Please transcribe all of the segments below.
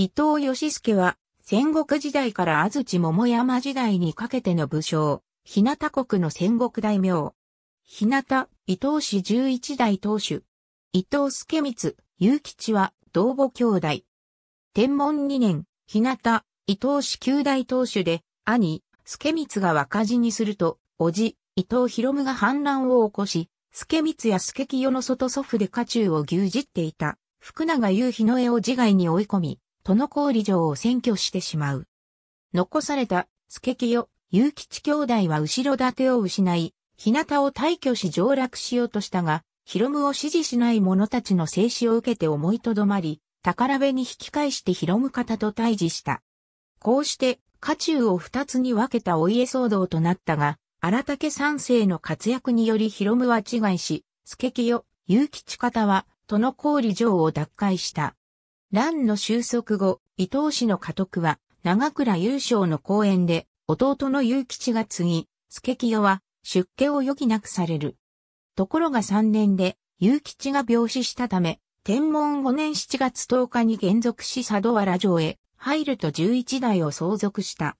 伊藤義介は、戦国時代から安土桃山時代にかけての武将、日向国の戦国大名。日向、伊藤氏十一代当主。伊藤助光、祐吉は、同母兄弟。天文二年、日向、伊藤氏九代当主で、兄、助光が若字にすると、叔父、伊藤博夢が反乱を起こし、助光や助清の外祖父で家中を牛耳っていた、福永雄日の絵を自害に追い込み、殿郡城を占拠してしまう。残された、助清、祐吉兄弟は後ろ盾を失い、日向を退去し上洛しようとしたが、ヒロムを支持しない者たちの制止を受けて思いとどまり、宝部に引き返してヒロム方と対峙した。こうして、家中を二つに分けたお家騒動となったが、荒竹三世の活躍によりヒロムは違いし、助清、祐吉方は、都の郡城を奪回した。乱の収束後、伊藤氏の家督は、長倉優勝の公演で、弟の優吉が継ぎ、助清は、出家を余儀なくされる。ところが3年で、優吉が病死したため、天文5年7月10日に現属し佐渡原城へ、入ると11代を相続した。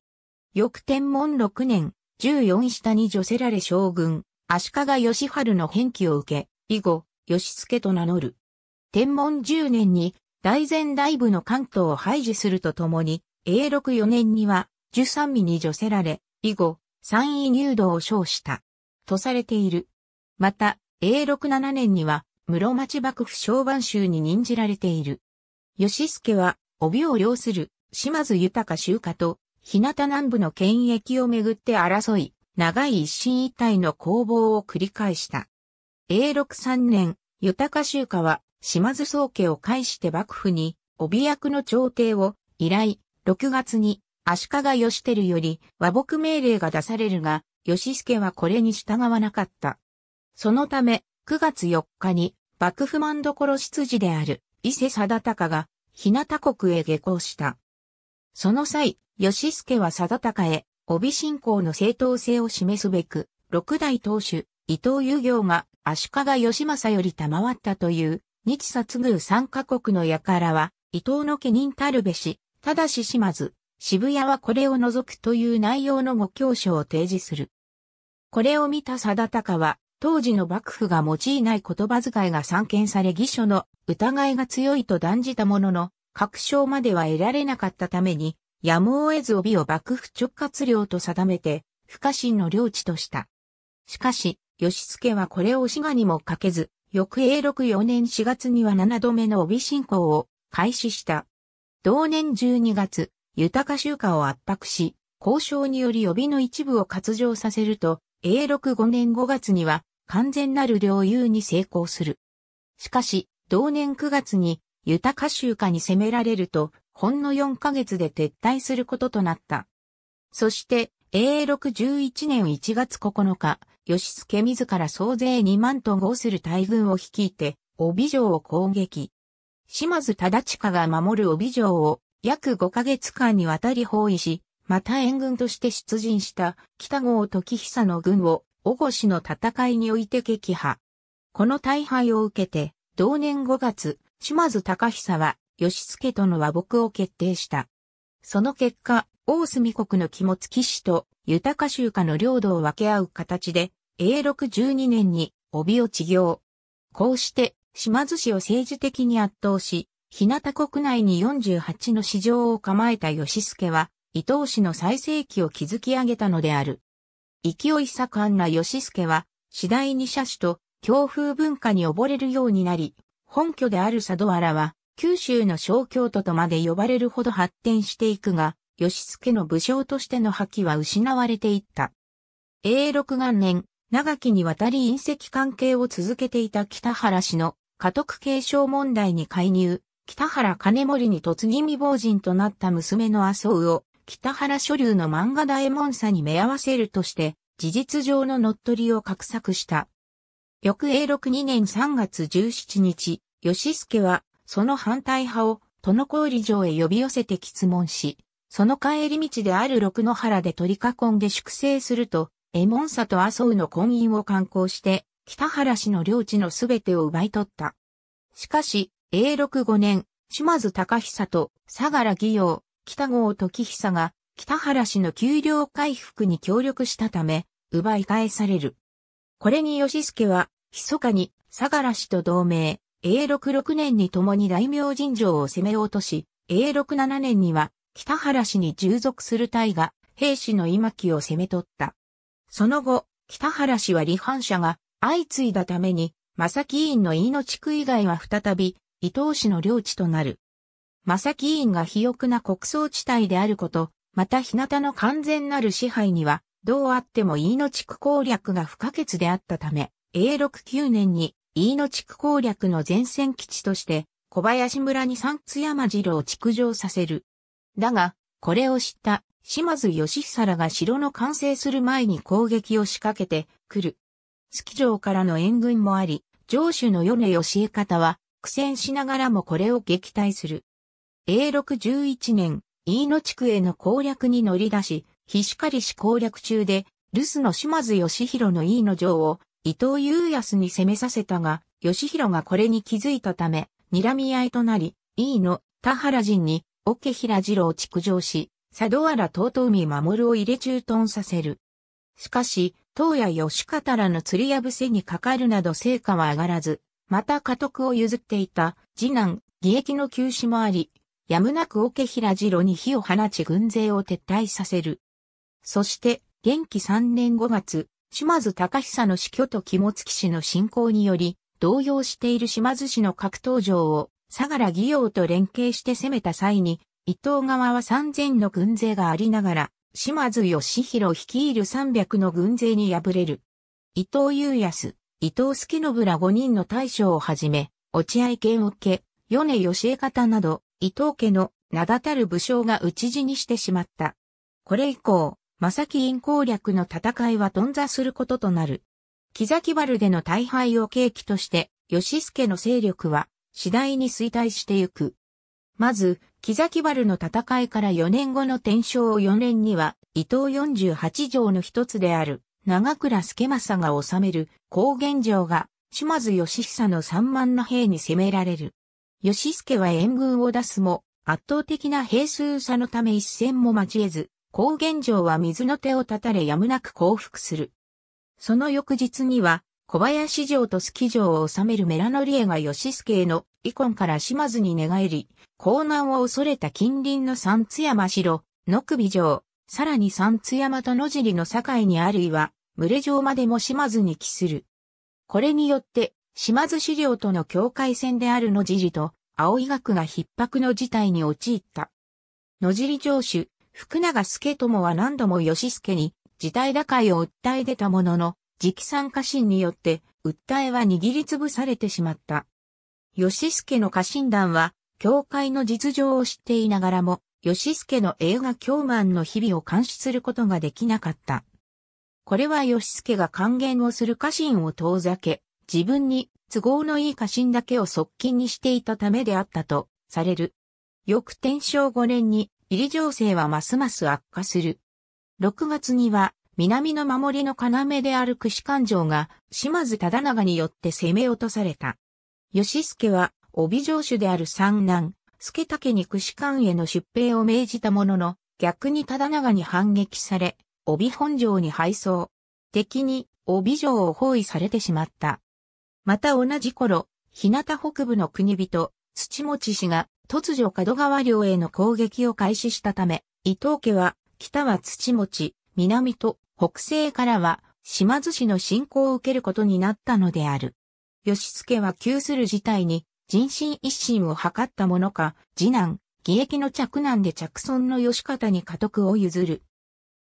翌天文6年、14下に除せられ将軍、足利義春の返記を受け、以後、義助と名乗る。天文10年に大前大部の関東を排除するとともに、永禄4年には、十三味に除せられ、以後、三位入道を称した。とされている。また、永禄7年には、室町幕府小番衆に任じられている。吉助は、帯を領する、島津豊集家と、日向南部の権益をめぐって争い、長い一進一退の攻防を繰り返した。永禄3年、豊集家は、島津宗家を介して幕府に、帯役の朝廷を依頼、6月に足利義輝より和睦命令が出されるが、義助はこれに従わなかった。そのため、9月4日に幕府満所執事である伊勢貞隆が日向国へ下校した。その際、義助は貞隆へ帯信仰の正当性を示すべく、六代当主伊藤遊行が足利義政より賜ったという日殺宮三カ国の輩は、伊藤の家人たるべし、ただし島津、渋谷はこれを除くという内容のご教書を提示する。これを見た定高は、当時の幕府が用いない言葉遣いが散見され義書の疑いが強いと断じたものの、確証までは得られなかったために、やむを得ず帯を幕府直轄領と定めて、不可侵の領地とした。しかし、義助はこれを滋賀にもかけず、翌永禄4年4月には7度目の帯進行を開始した。同年12月、豊か集荷を圧迫し、交渉により帯の一部を割譲させると、永禄5年5月には完全なる領有に成功する。しかし、同年9月に豊か集荷に攻められると、ほんの4ヶ月で撤退することとなった。そして、永禄11年1月9日、吉助自ら総勢2万と合する大軍を率いて、帯城を攻撃。島津忠親が守る帯城を約5ヶ月間にわたり包囲し、また援軍として出陣した北郷時久の軍を、小越の戦いにおいて撃破。この大敗を受けて、同年5月、島津隆久は、吉助との和睦を決定した。その結果、大隅国の肝付氏と豊か州下の領土を分け合う形で、永禄12年に帯を治業。こうして島津氏を政治的に圧倒し、日向国内に48の市場を構えた吉助は、伊東氏の最盛期を築き上げたのである。勢い盛んな吉助は、次第に車種と強風文化に溺れるようになり、本拠である佐渡原は、九州の小京都とまで呼ばれるほど発展していくが、吉助の武将としての覇気は失われていった。永禄元年、長きにわたり隕石関係を続けていた北原氏の家督継承問題に介入、北原金森に突ぎ未亡人となった娘の麻生を北原所流の漫画大門差に目合わせるとして、事実上の乗っ取りを画策した。翌永禄2年3月17日、吉助は、その反対派を、殿売城へ呼び寄せて質問し、その帰り道である六の原で取り囲んで粛清すると、エモンサと麻生の婚姻を観光して、北原氏の領地のすべてを奪い取った。しかし、永禄5年、島津隆久と相良義陽、北郷時久が、北原氏の給料回復に協力したため、奪い返される。これに義助は、密かに相良氏と同盟、永禄6年に共に大名尋常を攻め落とし、永禄7年には、北原氏に従属する隊が、兵士の今木を攻め取った。その後、北原氏は離反者が相次いだために、正木委員の飯野地区以外は再び、伊東氏の領地となる。正木委員が肥沃な国葬地帯であること、また日向の完全なる支配には、どうあっても飯野地区攻略が不可欠であったため、A69 年に飯野地区攻略の前線基地として、小林村に三津山城を築城させる。だが、これを知った島津義久らが城の完成する前に攻撃を仕掛けてくる。月城からの援軍もあり、城主の米義江方は苦戦しながらもこれを撃退する。永禄11年、飯野地区への攻略に乗り出し、菱狩し攻略中で、留守の島津義弘の飯野城を伊藤雄康に攻めさせたが、義弘がこれに気づいたため、睨み合いとなり、飯野、田原陣に桶平次郎築城し、佐渡原遠海守を入れ駐屯させる。しかし、東野義方らの釣りや伏せにかかるなど成果は上がらず、また家督を譲っていた次男、義役の休止もあり、やむなく桶平次郎に火を放ち軍勢を撤退させる。そして、元気3年5月、島津隆久の死去と肝付氏の侵攻により、動揺している島津氏の格闘場を相良義陽と連携して攻めた際に、伊藤側は3000の軍勢がありながら、島津義弘率いる300の軍勢に敗れる。伊藤祐康、伊藤助信ら5人の大将をはじめ、落合剣を受け、米義江方など、伊藤家の名だたる武将が討ち死にしてしまった。これ以降、正木院攻略の戦いは頓挫することとなる。木崎原での大敗を契機として、義助の勢力は次第に衰退してゆく。まず、木崎原の戦いから4年後の天正4年には、伊藤48条の一つである、長倉助政が治める高原城が、島津義久の3万の兵に攻められる。義助は援軍を出すも、圧倒的な兵数差のため一戦も交えず、高原城は水の手を断たれやむなく降伏する。その翌日には、小林城とスキ城を治めるメラノリエが義助への以降から島津に寝返り、江南を恐れた近隣の三津山城、野首城、さらに三津山と野尻の境にあるいは、群れ城までも島津に帰する。これによって、島津資料との境界線である野尻と、青井学が逼迫の事態に陥った。野尻城主、福永助友は何度も義助に、事態打開を訴え出たものの、直参家臣によって、訴えは握りつぶされてしまった。吉助の家臣団は、教会の実情を知っていながらも、吉助の映画教満の日々を監視することができなかった。これは吉助が還元をする家臣を遠ざけ、自分に都合のいい家臣だけを側近にしていたためであったとされる。翌天正5年に入り情勢はますます悪化する。6月には南の守りの要である串勘定が島津忠長によって攻め落とされた。吉助は、帯城主である三男、助武に串官への出兵を命じたものの、逆に忠長に反撃され、帯本城に敗走。敵に帯城を包囲されてしまった。また同じ頃、日向北部の国人、土持氏が突如門川領への攻撃を開始したため、伊藤家は北は土持、南と北西からは島津氏の侵攻を受けることになったのである。義助は窮する事態に、人心一心を図ったものか、次男、義役の嫡男で着村の吉方に家督を譲る。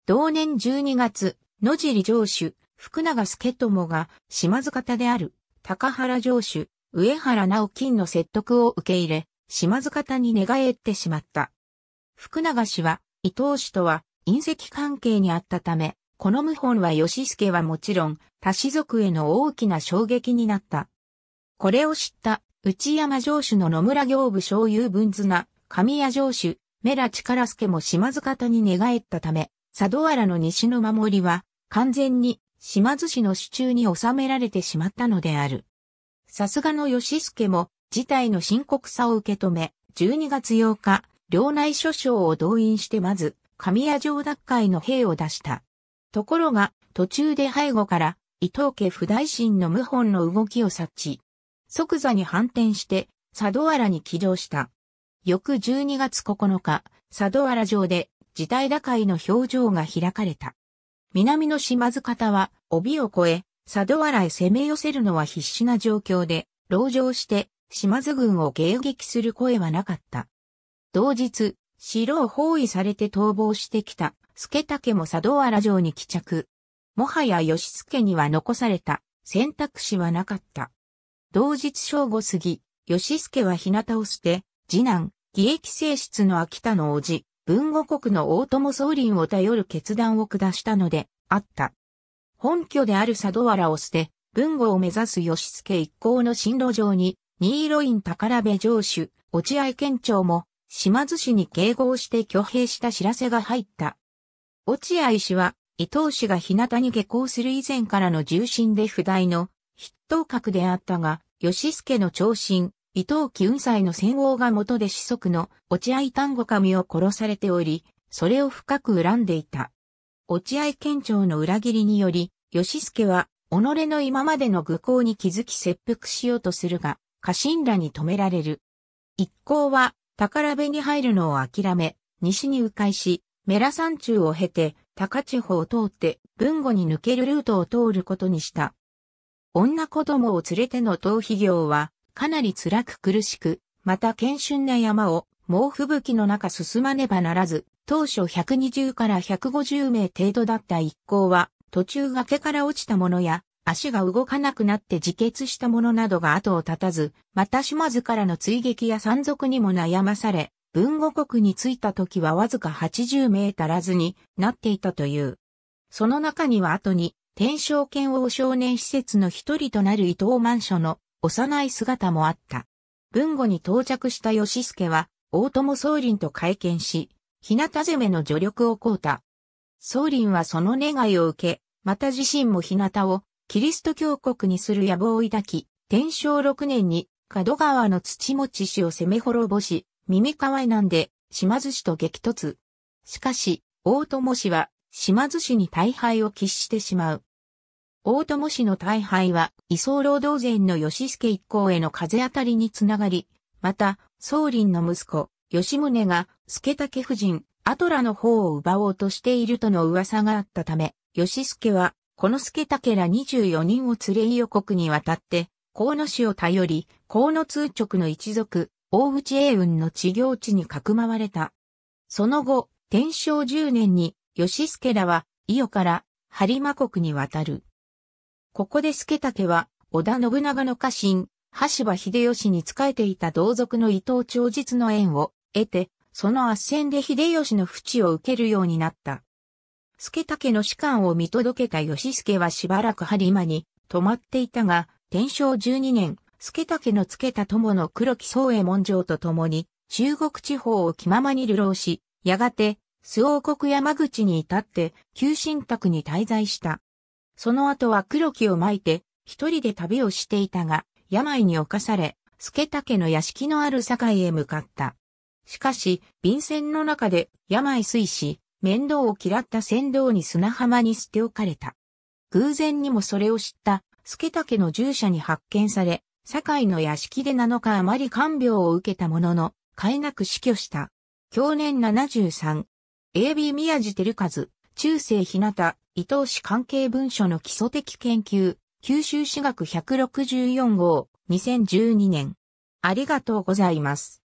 同年12月、野尻城主、福永助友が島津方である高原城主、上原直金の説得を受け入れ、島津方に寝返ってしまった。福永氏は伊藤氏とは隕石関係にあったため、この謀反は吉助はもちろん、他氏族への大きな衝撃になった。これを知った内山城主の野村行部小遊文綱、神谷城主、メラ力助も島津方に寝返ったため、佐渡原の西の守りは完全に島津氏の手中に収められてしまったのである。さすがの吉助も事態の深刻さを受け止め、12月8日、領内諸将を動員してまず、神谷城奪回の兵を出した。ところが、途中で背後から、伊藤家不大臣の謀反の動きを察知。即座に反転して、佐渡原に起乗した。翌12月9日、佐渡原城で、事態打開の表情が開かれた。南の島津方は、帯を越え、佐渡原へ攻め寄せるのは必死な状況で、牢城して、島津軍を迎撃する声はなかった。同日、城を包囲されて逃亡してきた助武も佐渡原城に帰着。もはや義助には残された選択肢はなかった。同日正午過ぎ、義助は日向を捨て、次男、義益正室の秋田の叔父、文後国の大友宗林を頼る決断を下したので、あった。本拠である佐渡原を捨て、文後を目指す義助一行の進路上に、新色院宝部城主、落合県庁も、島津市に迎合して挙兵した知らせが入った。落合氏は、伊藤氏が日向に下校する以前からの重臣で不代の筆頭格であったが、吉助の長身、伊藤喜雲斎の戦王が元で子息の落合丹後神を殺されており、それを深く恨んでいた。落合県庁の裏切りにより、吉助は、己の今までの愚行に気づき切腹しようとするが、家臣らに止められる。一行は、宝部に入るのを諦め、西に迂回し、メラ山中を経て、高地方を通って、文後に抜けるルートを通ることにした。女子供を連れての逃避業は、かなり辛く苦しく、また謙春な山を、猛吹雪の中進まねばならず、当初120から150名程度だった一行は、途中崖から落ちたものや、足が動かなくなって自決したものなどが後を絶たず、また島津からの追撃や山賊にも悩まされ、文後国に着いた時はわずか80名足らずになっていたという。その中には後に、天正剣王少年施設の一人となる伊藤万所の幼い姿もあった。文後に到着した吉助は、大友宗林と会見し、日向攻めの助力を請うた。宗林はその願いを受け、また自身も日向をキリスト教国にする野望を抱き、天正6年に、角川の土持氏を攻め滅ぼし、耳かわいなんで島津氏と激突。しかし、大友氏は島津氏に大敗を喫してしまう。大友氏の大敗は、移送労働前の吉助一行への風当たりにつながり、また、宗林の息子、吉宗が、助武夫人、アトラの方を奪おうとしているとの噂があったため、吉助は、この助武ら24人を連れ伊予国に渡って、河野氏を頼り、河野通直の一族、大内英雲の治行地にかくまわれた。その後、天正十年に、吉助らは、伊予から、播磨国に渡る。ここで助武は、織田信長の家臣、橋場秀吉に仕えていた同族の伊藤長実の縁を得て、その圧戦で秀吉の淵を受けるようになった。助武の士官を見届けた義助はしばらく播磨に泊まっていたが、天正十二年、助武の付けた友の黒木宗衛門城と共に、中国地方を気ままに流浪し、やがて、周王国山口に至って、旧新宅に滞在した。その後は黒木を巻いて、一人で旅をしていたが、病に侵され、助武の屋敷のある堺へ向かった。しかし、便箋の中で病水し、面倒を嫌った船頭に砂浜に捨て置かれた。偶然にもそれを知った、助武の従者に発見され、堺の屋敷で7日余り看病を受けたものの、えなく死去した。去年73。AB 宮地照和、中世日向、伊藤氏関係文書の基礎的研究、九州史学164号、2012年。ありがとうございます。